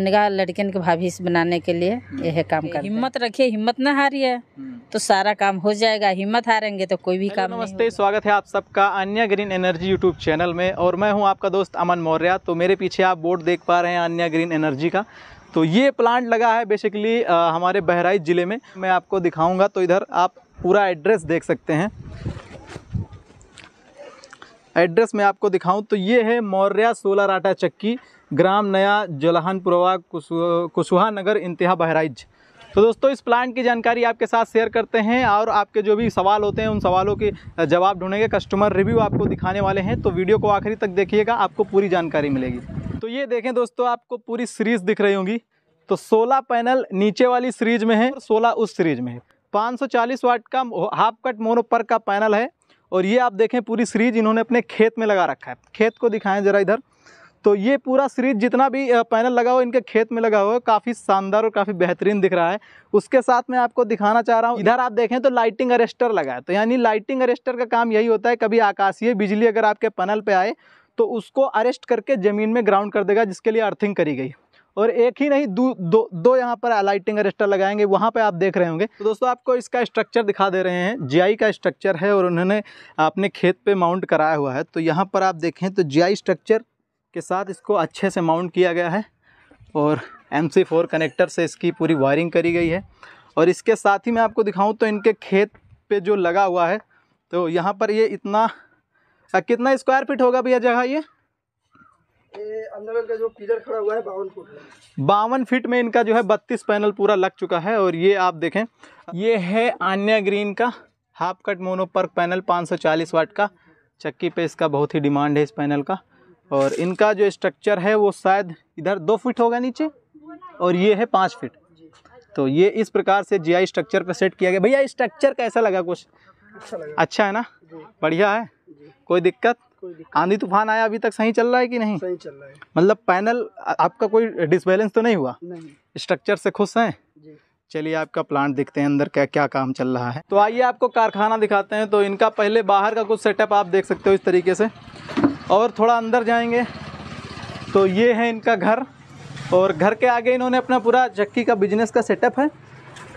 मैंने कहा के भाभी बनाने के लिए हम्म। यह काम कर हिम्मत रखिए हिम्मत ना हारिए हम्म। तो सारा काम हो जाएगा हिम्मत हारेंगे तो कोई भी काम नमस्ते स्वागत है आप सबका अन्य ग्रीन एनर्जी यूट्यूब चैनल में और मैं हूं आपका दोस्त अमन मौर्या तो मेरे पीछे आप बोर्ड देख पा रहे हैं अन्य ग्रीन एनर्जी का तो ये प्लांट लगा है बेसिकली हमारे बहराइच ज़िले में मैं आपको दिखाऊँगा तो इधर आप पूरा एड्रेस देख सकते हैं एड्रेस मैं आपको दिखाऊं तो ये है मौर्या सोलर आटा चक्की ग्राम नया जोलाहनपुरवा कुशवाहा नगर इंतहा बहराइज तो दोस्तों इस प्लांट की जानकारी आपके साथ शेयर करते हैं और आपके जो भी सवाल होते हैं उन सवालों के जवाब ढूंढेंगे कस्टमर रिव्यू आपको दिखाने वाले हैं तो वीडियो को आखिरी तक देखिएगा आपको पूरी जानकारी मिलेगी तो ये देखें दोस्तों आपको पूरी सीरीज़ दिख रही होंगी तो 16 पैनल नीचे वाली सीरीज में है और 16 उस सीरीज में है 540 वाट का हाफ कट मोनोपर का पैनल है और ये आप देखें पूरी सीरीज इन्होंने अपने खेत में लगा रखा है खेत को दिखाएं ज़रा इधर तो ये पूरा सीरीज जितना भी पैनल लगा हुआ इनके खेत में लगा हुआ है काफ़ी शानदार और काफ़ी बेहतरीन दिख रहा है उसके साथ मैं आपको दिखाना चाह रहा हूँ इधर आप देखें तो लाइटिंग अरेस्टर लगा है तो यानी लाइटिंग अरेस्टर का काम यही होता है कभी आकाशीय बिजली अगर आपके पैनल पर आए तो उसको अरेस्ट करके ज़मीन में ग्राउंड कर देगा जिसके लिए अर्थिंग करी गई और एक ही नहीं दो दो, दो यहाँ पर लाइटिंग अरेस्टर लगाएंगे वहाँ पे आप देख रहे होंगे तो दोस्तों आपको इसका स्ट्रक्चर दिखा दे रहे हैं जीआई का स्ट्रक्चर है और उन्होंने अपने खेत पे माउंट कराया हुआ है तो यहाँ पर आप देखें तो जीआई स्ट्रक्चर के साथ इसको अच्छे से माउंट किया गया है और एम कनेक्टर से इसकी पूरी वायरिंग करी गई है और इसके साथ ही मैं आपको दिखाऊँ तो इनके खेत पर जो लगा हुआ है तो यहाँ पर ये इतना कितना स्क्वायर फिट होगा भैया जगह ये जो बावन बावन फीट में इनका जो है बत्तीस पैनल पूरा लग चुका है और ये आप देखें ये है आन्या ग्रीन का half cut mono perc panel 540 watt का चक्की पे इसका बहुत ही डिमांड है इस पैनल का और इनका जो स्ट्रक्चर है वो शायद इधर दो फीट होगा नीचे और ये है पाँच फीट तो ये इस प्रकार से जीआई स्ट्रक्चर पर सेट किया गया भैया स्ट्रक्चर कैसा लगा कुछ अच्छा, लगा। अच्छा है ना बढ़िया है कोई दिक्कत आंधी तूफान आया अभी तक सही चल रहा है कि नहीं सही चल रहा है मतलब पैनल आपका कोई डिसबैलेंस तो नहीं हुआ नहीं स्ट्रक्चर से खुश हैं चलिए आपका प्लांट देखते हैं अंदर क्या क्या काम चल रहा है तो आइए आपको कारखाना दिखाते हैं तो इनका पहले बाहर का कुछ सेटअप आप देख सकते हो इस तरीके से और थोड़ा अंदर जाएंगे तो ये है इनका घर और घर के आगे इन्होंने अपना पूरा चक्की का बिजनेस का सेटअप है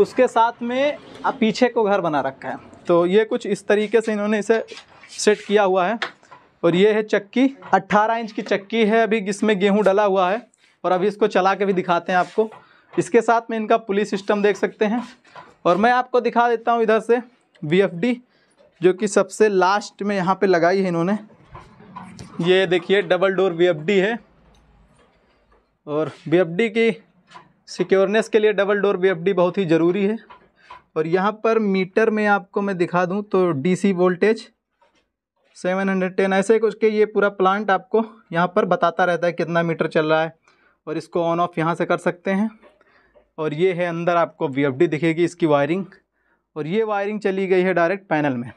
उसके साथ में पीछे को घर बना रखा है तो ये कुछ इस तरीके से इन्होंने इसे सेट किया हुआ है और ये है चक्की 18 इंच की चक्की है अभी जिसमें गेहूँ डला हुआ है और अभी इसको चला के भी दिखाते हैं आपको इसके साथ में इनका पुलिस सिस्टम देख सकते हैं और मैं आपको दिखा देता हूँ इधर से वी जो कि सबसे लास्ट में यहाँ पे लगाई है इन्होंने ये देखिए डबल डोर वी है और वी की सिक्योरनेस के लिए डबल डोर वी बहुत ही ज़रूरी है और यहाँ पर मीटर में आपको मैं दिखा दूँ तो DC voltage seven hundred ten ऐसे कुछ के ये पूरा प्लांट आपको यहाँ पर बताता रहता है कितना मीटर चल रहा है और इसको ऑन ऑफ यहाँ से कर सकते हैं और ये है अंदर आपको वी दिखेगी इसकी वायरिंग और ये वायरिंग चली गई है डायरेक्ट पैनल में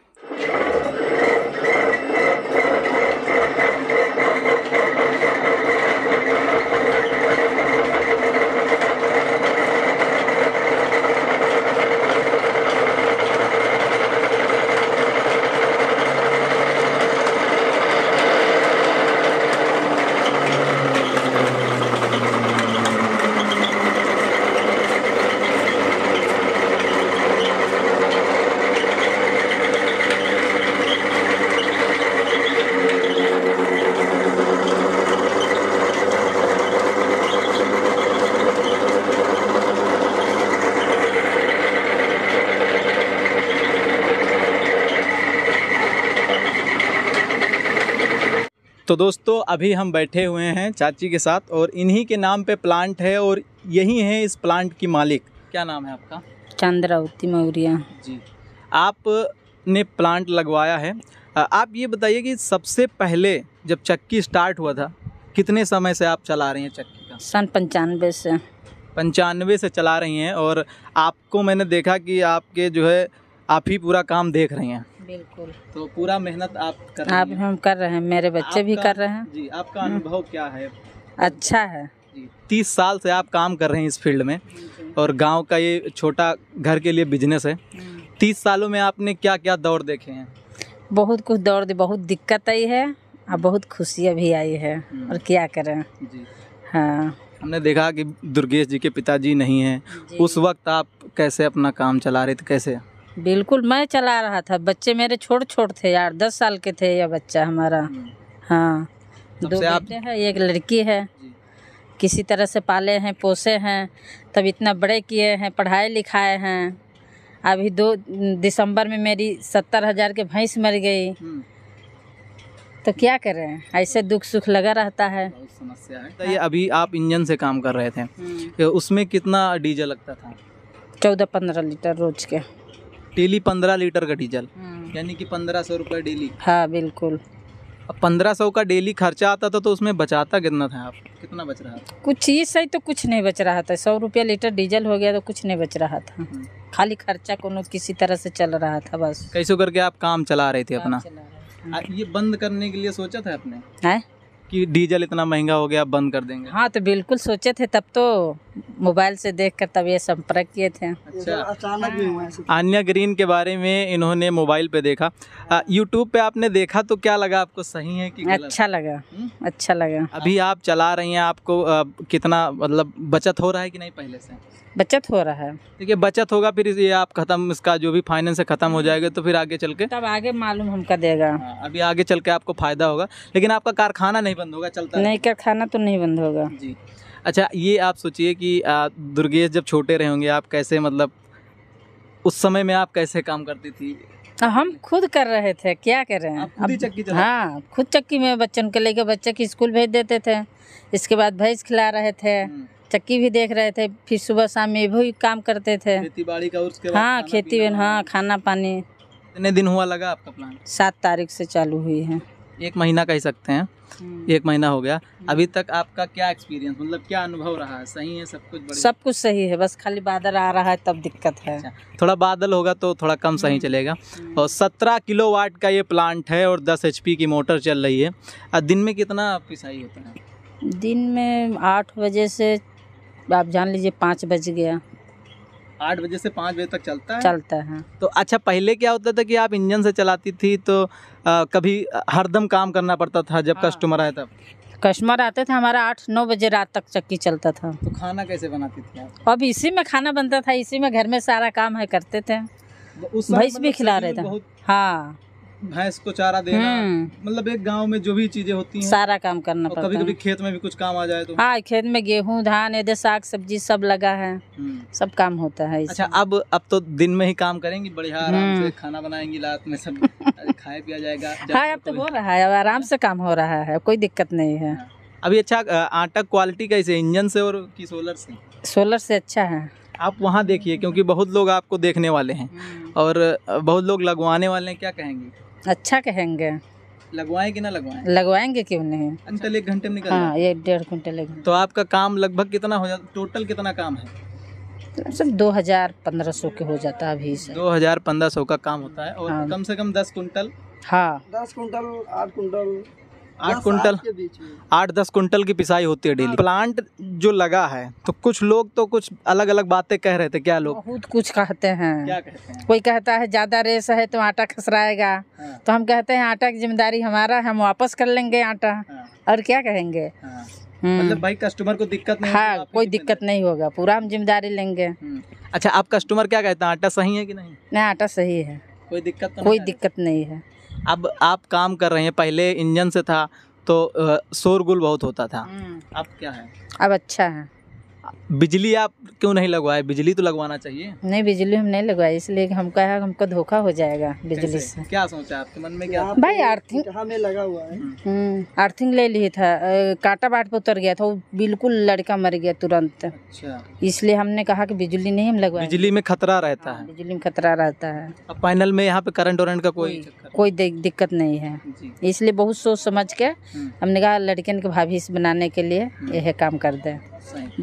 तो दोस्तों अभी हम बैठे हुए हैं चाची के साथ और इन्हीं के नाम पे प्लांट है और यही है इस प्लांट की मालिक क्या नाम है आपका चंद्रावती मौर्य जी आपने प्लांट लगवाया है आप ये बताइए कि सबसे पहले जब चक्की स्टार्ट हुआ था कितने समय से आप चला रही हैं चक्की का सन पंचानवे से पंचानवे से चला रही हैं और आपको मैंने देखा कि आपके जो है आप ही पूरा काम देख रही हैं बिल्कुल तो पूरा मेहनत आप कर आप हम कर रहे हैं मेरे बच्चे भी कर रहे हैं जी आपका हम्म। अनुभव क्या है अच्छा है तीस साल से आप काम कर रहे हैं इस फील्ड में और गांव का ये छोटा घर के लिए बिजनेस है हम्म। तीस सालों में आपने क्या क्या दौड़ देखे हैं बहुत कुछ दौड़ दे बहुत दिक्कत आई है और बहुत खुशियाँ भी आई है हम्म। और क्या करें हाँ हमने देखा कि दुर्गेश जी के पिताजी नहीं हैं उस वक्त आप कैसे अपना काम चला रहे थे कैसे बिल्कुल मैं चला रहा था बच्चे मेरे छोटे छोटे थे यार दस साल के थे यह बच्चा हमारा हाँ दो बच्चे हैं एक लड़की है किसी तरह से पाले हैं पोसे हैं तब इतना बड़े किए हैं पढ़ाए लिखाए हैं अभी दो दिसंबर में मेरी सत्तर हज़ार के भैंस मर गई हम्म। तो क्या करें ऐसे दुख सुख लगा रहता है समस्या है ये अभी आप इंजन से काम कर रहे थे हम्म। तो उसमें कितना डीजल लगता था चौदह पंद्रह लीटर रोज के डेली पंद्रह लीटर का डीजल हम्म। यानी कि पंद्रह सौ रुपये डेली हाँ बिल्कुल अब पंद्रह सौ का डेली खर्चा आता था तो उसमें बचाता कितना था आप कितना बच रहा था कुछ चीज़ सही तो कुछ नहीं बच रहा था सौ रुपया लीटर डीजल हो गया तो कुछ नहीं बच रहा था हम्म। खाली खर्चा को किसी तरह से चल रहा था बस कैसे करके आप काम चला रहे थे अपना ये बंद करने के लिए सोचा था आपने है? कि डीजल इतना महंगा हो गया बंद कर देंगे हाँ तो बिल्कुल सोचे थे तब तो मोबाइल से देख कर तब ये संपर्क किए थे अच्छा अचानक ग्रीन के बारे में इन्होंने मोबाइल पे देखा यूट्यूब पे आपने देखा तो क्या लगा आपको सही है कि अच्छा लगा हम्म? अच्छा लगा अभी आप चला रही हैं आपको कितना मतलब बचत हो रहा है कि नहीं पहले से बचत हो रहा है देखिए बचत होगा फिर ये आप खत्म इसका जो भी फाइनेंस है खत्म हो जाएगा तो फिर आगे चल के तब आगे मालूम हमका देगा आ, हाँ, अभी आगे चल के आपको फायदा होगा लेकिन आपका कारखाना नहीं बंद होगा चलता नहीं कारखाना तो नहीं बंद होगा जी अच्छा ये आप सोचिए कि दुर्गेश जब छोटे रहे होंगे आप कैसे मतलब उस समय में आप कैसे काम करती थी हम खुद कर रहे थे क्या कर रहे हैं चक्की हाँ खुद चक्की में बच्चों को लेकर बच्चे की स्कूल भेज देते थे इसके बाद भैंस खिला रहे थे हम्म। चक्की भी देख रहे थे फिर सुबह शाम में भी काम करते थे खेती बाड़ी का उसके बाद हाँ खेती में हाँ खाना पानी कितने दिन हुआ लगा आपका प्लान सात तारीख से चालू हुई है एक महीना कह सकते हैं हम्म। एक महीना हो गया हम्म। अभी तक आपका क्या एक्सपीरियंस मतलब क्या अनुभव रहा है सही है सब कुछ सब कुछ सही है बस खाली बादल आ रहा है तब दिक्कत है अच्छा, थोड़ा बादल होगा तो थोड़ा कम सही हम्म। चलेगा और सत्रह किलो वाट का ये प्लांट है और दस एच की मोटर चल रही है दिन में कितना पिसाई होता है दिन में आठ बजे से आप जान लीजिए पाँच बज गया आठ बजे से पाँच बजे तक चलता है चलता है तो अच्छा पहले क्या होता था कि आप इंजन से चलाती थी तो आ, कभी हरदम काम करना पड़ता था जब हाँ। कस्टमर आया तब कस्टमर आते थे हमारा आठ नौ बजे रात तक चक्की चलता था तो खाना कैसे बनाती थी आप अब इसी में खाना बनता था इसी में घर में सारा काम है करते थे तो भैंस भी मतलब खिला रहे थे हाँ भैंस को चारा देना हम्म। मतलब एक गांव में जो भी चीजें होती हैं सारा काम करना पड़ता कभी कभी खेत में भी कुछ काम आ जाए तो हाँ खेत में गेहूँ धान यदि साग सब्जी सब लगा है हम्म। सब काम होता है अच्छा अब अब तो दिन में ही काम करेंगे बढ़िया आराम से हम्म। खाना बनाएंगी रात में सब खाया पिया जाएगा हाँ अब तो, तो हो रहा है अब आराम से काम हो रहा है कोई दिक्कत नहीं है हाँ। अभी अच्छा आटा क्वालिटी कैसे इंजन से और की सोलर से सोलर से अच्छा है आप वहाँ देखिए क्योंकि बहुत लोग आपको देखने वाले हैं और बहुत लोग लगवाने वाले हैं क्या कहेंगे अच्छा कहेंगे लगवाएं कि ना लगवाएं लगवाएंगे क्यों नहीं कुंटल एक घंटे में निकल हाँ ये डेढ़ कुंटल एक तो आपका काम लगभग कितना हो जाता टोटल कितना काम है सर दो हजार पंद्रह सौ के हो जाता है अभी दो हजार पंद्रह सौ का काम होता है और हाँ। कम से कम दस कुंटल हाँ दस कुंटल आठ कुंटल आठ कुंटल आठ दस कुंटल की पिसाई होती है डेली प्लांट जो लगा है तो कुछ लोग तो कुछ अलग अलग बातें कह रहे थे क्या लोग बहुत कुछ कहते हैं क्या कहते हैं कोई कहता है ज़्यादा रेस है तो आटा खसराएगा हाँ। तो हम कहते हैं आटा की जिम्मेदारी हमारा हम वापस कर लेंगे आटा हाँ। और क्या कहेंगे हाँ। हम्म। मतलब भाई कस्टमर को दिक्कत नहीं हाँ कोई दिक्कत नहीं होगा पूरा हम जिम्मेदारी लेंगे हम्म। अच्छा आप कस्टमर क्या कहते हैं आटा सही है की नहीं नहीं आटा सही है कोई दिक्कत तो कोई दिक्कत नहीं है अब आप काम कर रहे हैं पहले इंजन से था तो शोरगुल बहुत होता था हम्म। अब क्या है अब अच्छा है बिजली आप क्यों नहीं लगवाए बिजली तो लगवाना चाहिए नहीं बिजली हम नहीं लगवाई इसलिए हम कहा हमको धोखा हो जाएगा बिजली से क्या सोचा आपके मन में क्या भाई अर्थिंग हमें लगा हुआ है अर्थिंग हम्म, ले ली था काटा बाट पर उतर गया था वो बिल्कुल लड़का मर गया तुरंत अच्छा इसलिए हमने कहा कि बिजली नहीं हम लगवाए बिजली में खतरा रहता हाँ, है बिजली में खतरा रहता है फाइनल पैनल में यहाँ पे करंट वरंट का कोई कोई दिक्कत नहीं है इसलिए बहुत सोच समझ के हम्म। हमने कहा लड़कियन के भाभी बनाने के लिए हम्म। यह काम कर दे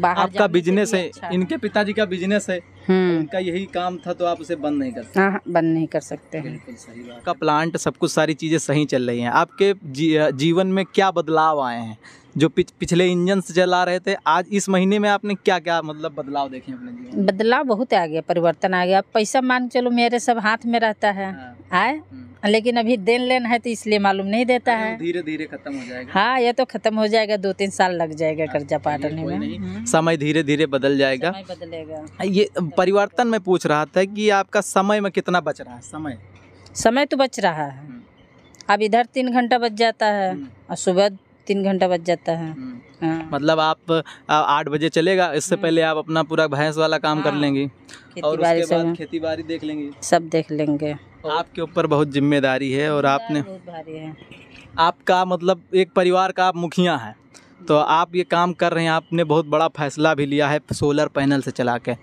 आपका बिजनेस अच्छा है इनके पिताजी का बिजनेस है इनका हम्म। यही काम था तो आप उसे बंद नहीं कर सकते हाँ, हाँ, बंद नहीं कर सकते हैं का प्लांट सब कुछ सारी चीज़ें सही चल रही हैं आपके जी, जीवन में क्या बदलाव आए हैं जो पिच, पिछले इंजन से चला रहे थे आज इस महीने में आपने क्या क्या मतलब बदलाव देखे अपने जीवन बदलाव बहुत आ गया परिवर्तन आ गया पैसा मान चलो मेरे सब हाथ में रहता है हाँ। आए हम्म। लेकिन अभी देन लेन है तो इसलिए मालूम नहीं देता है धीरे धीरे खत्म हो जाएगा हाँ ये तो खत्म हो जाएगा दो तीन साल लग जाएगा कर्जा पाटने में हम्म। समय धीरे धीरे बदल जाएगा बदलेगा ये परिवर्तन में पूछ रहा था कि आपका समय में कितना बच रहा है समय समय तो बच रहा है हम्म। अब इधर तीन घंटा बच जाता है हम्म। और सुबह तीन घंटा बच जाता है हम्म। हाँ। मतलब आप आठ बजे चलेगा इससे पहले आप अपना पूरा भैंस वाला काम कर हाँ। लेंगी और उसके बाद खेती बाड़ी देख लेंगे सब देख लेंगे आपके ऊपर बहुत जिम्मेदारी है और आपने आपका मतलब एक परिवार का आप मुखिया है तो आप ये काम कर रहे हैं आपने बहुत बड़ा फैसला भी लिया है सोलर पैनल से चला के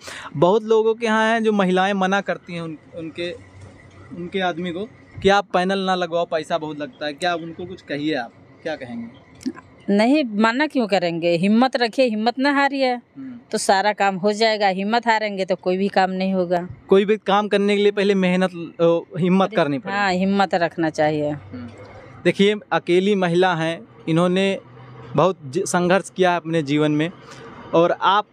बहुत लोगों के यहाँ हैं जो महिलाएं मना करती हैं उन, उनके उनके आदमी को कि आप पैनल ना लगवाओ पैसा बहुत लगता है क्या उनको कुछ कहिए आप क्या कहेंगे नहीं मना क्यों करेंगे हिम्मत रखिए हिम्मत ना हारिए हम्म। तो सारा काम हो जाएगा हिम्मत हारेंगे तो कोई भी काम नहीं होगा कोई भी काम करने के लिए पहले मेहनत हिम्मत करनी पड़ेगी हाँ हिम्मत रखना चाहिए हम्म। देखिए अकेली महिला हैं इन्होंने बहुत संघर्ष किया है अपने जीवन में और आप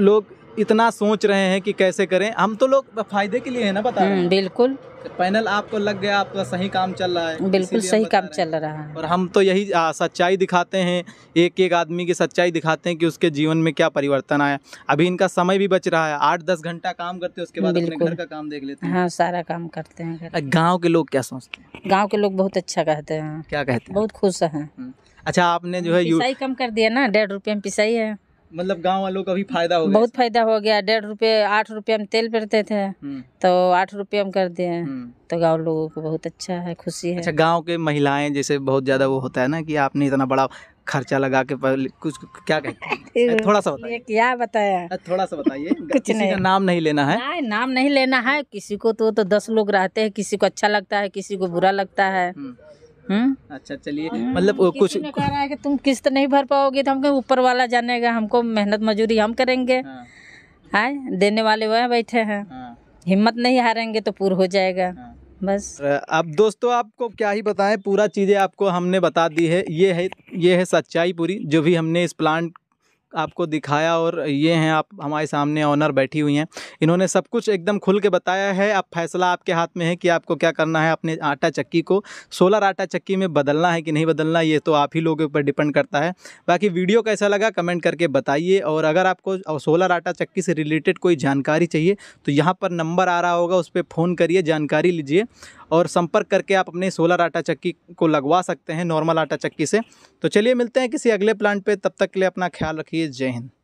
लोग इतना सोच रहे हैं कि कैसे करें हम तो लोग फायदे के लिए है ना बता हम्म, बिल्कुल पैनल आपको लग गया आपका सही काम चल रहा है बिल्कुल सही काम चल रहा है और हम तो यही आ, सच्चाई दिखाते हैं एक एक आदमी की सच्चाई दिखाते हैं कि उसके जीवन में क्या परिवर्तन आया अभी इनका समय भी बच रहा है आठ दस घंटा काम करते हैं उसके बाद अपने घर का काम देख लेते हैं हाँ सारा काम करते हैं गाँव के लोग क्या सोचते हैं गाँव के लोग बहुत अच्छा कहते हैं क्या कहते हैं बहुत खुश हैं हम्म। अच्छा आपने जो है पिसाई कम कर दिया ना डेढ़ रुपये में पिसाई है मतलब गांव वालों का भी फायदा हो गया बहुत फायदा हो गया डेढ़ रुपये आठ रुपये में तेल भरते थे हम्म। तो आठ रुपये में कर दिए हम्म। तो गांव लोगों को बहुत अच्छा है खुशी है अच्छा गांव के महिलाएं जैसे बहुत ज़्यादा वो होता है ना कि आपने इतना बड़ा खर्चा लगा के पहले कुछ क्या कहते हैं थोड़ा सा बताइए क्या बताया थोड़ा सा बताइए कुछ नहीं का नाम नहीं लेना है ना, नाम नहीं लेना है किसी को तो तो दस लोग रहते हैं किसी को अच्छा लगता है किसी को बुरा लगता है हम्म। हम्म? अच्छा चलिए हम्म। मतलब कुछ कह रहा है कि तुम किस्त नहीं भर पाओगे तो हमको ऊपर वाला जानेगा हमको मेहनत मजूरी हम करेंगे हाँ। आए हाँ, देने वाले वह बैठे हैं हाँ। हिम्मत नहीं हारेंगे तो पूरा हो जाएगा हाँ। बस अब दोस्तों आपको क्या ही बताएं पूरा चीज़ें आपको हमने बता दी है ये है ये है सच्चाई पूरी जो भी हमने इस प्लांट आपको दिखाया और ये हैं आप हमारे सामने ऑनर बैठी हुई हैं इन्होंने सब कुछ एकदम खुल के बताया है अब फैसला आपके हाथ में है कि आपको क्या करना है अपने आटा चक्की को सोलर आटा चक्की में बदलना है कि नहीं बदलना ये तो आप ही लोगों पर डिपेंड करता है बाकी वीडियो कैसा लगा कमेंट करके बताइए और अगर आपको सोलर आटा चक्की से रिलेटेड कोई जानकारी चाहिए तो यहाँ पर नंबर आ रहा होगा उस पर फ़ोन करिए जानकारी लीजिए और संपर्क करके आप अपने सोलर आटा चक्की को लगवा सकते हैं नॉर्मल आटा चक्की से तो चलिए मिलते हैं किसी अगले प्लांट पर तब तक के लिए अपना ख्याल रखिए जय हिंद